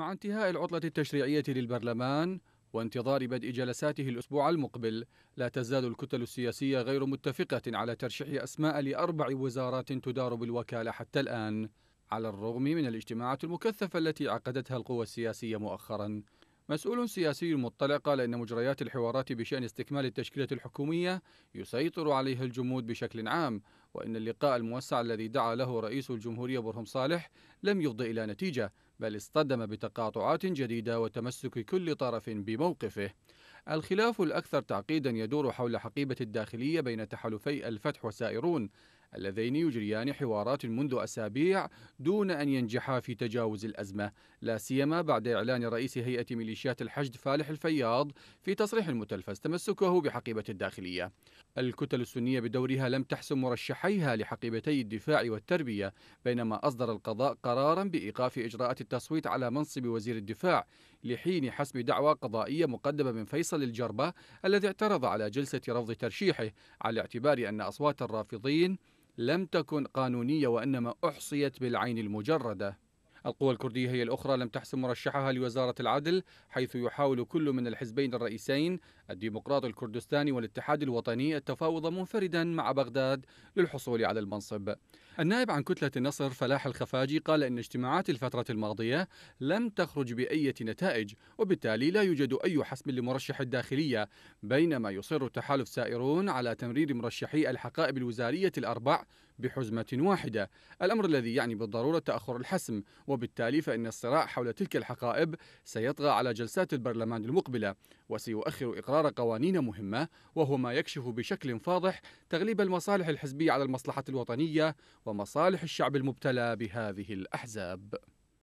مع انتهاء العطلة التشريعية للبرلمان وانتظار بدء جلساته الأسبوع المقبل لا تزال الكتل السياسية غير متفقة على ترشيح أسماء لأربع وزارات تدار بالوكالة حتى الآن على الرغم من الاجتماعات المكثفة التي عقدتها القوى السياسية مؤخرا مسؤول سياسي مطلع قال إن مجريات الحوارات بشأن استكمال التشكيلة الحكومية يسيطر عليها الجمود بشكل عام وإن اللقاء الموسع الذي دعا له رئيس الجمهورية برهم صالح لم يفض إلى نتيجة بل اصطدم بتقاطعات جديدة وتمسك كل طرف بموقفه الخلاف الأكثر تعقيدا يدور حول حقيبة الداخلية بين تحالفي الفتح وسائرون اللذين يجريان حوارات منذ أسابيع دون أن ينجحا في تجاوز الأزمة لا سيما بعد إعلان رئيس هيئة ميليشيات الحشد فالح الفياض في تصريح متلفز تمسكه بحقيبة الداخلية الكتل السنية بدورها لم تحسم مرشحيها لحقيبتي الدفاع والتربية بينما أصدر القضاء قرارا بإيقاف إجراءات التصويت على منصب وزير الدفاع لحين حسم دعوى قضائية مقدمة من فيصل الجربة الذي اعترض على جلسة رفض ترشيحه على اعتبار أن أصوات الرافضين لم تكن قانونية وإنما أحصيت بالعين المجردة القوى الكردية هي الأخرى لم تحسم مرشحها لوزارة العدل حيث يحاول كل من الحزبين الرئيسين الديمقراط الكردستاني والاتحاد الوطني التفاوض منفردا مع بغداد للحصول على المنصب النائب عن كتلة النصر فلاح الخفاجي قال إن اجتماعات الفترة الماضية لم تخرج بأية نتائج وبالتالي لا يوجد أي حسم لمرشح الداخلية بينما يصر تحالف سائرون على تمرير مرشحي الحقائب الوزارية الأربع بحزمة واحدة الأمر الذي يعني بالضرورة تأخر الحسم وبالتالي فإن الصراع حول تلك الحقائب سيطغى على جلسات البرلمان المقبلة وسيؤخر إقرار قوانين مهمة وهو ما يكشف بشكل فاضح تغليب المصالح الحزبية على المصلحة الوطنية ومصالح الشعب المبتلى بهذه الأحزاب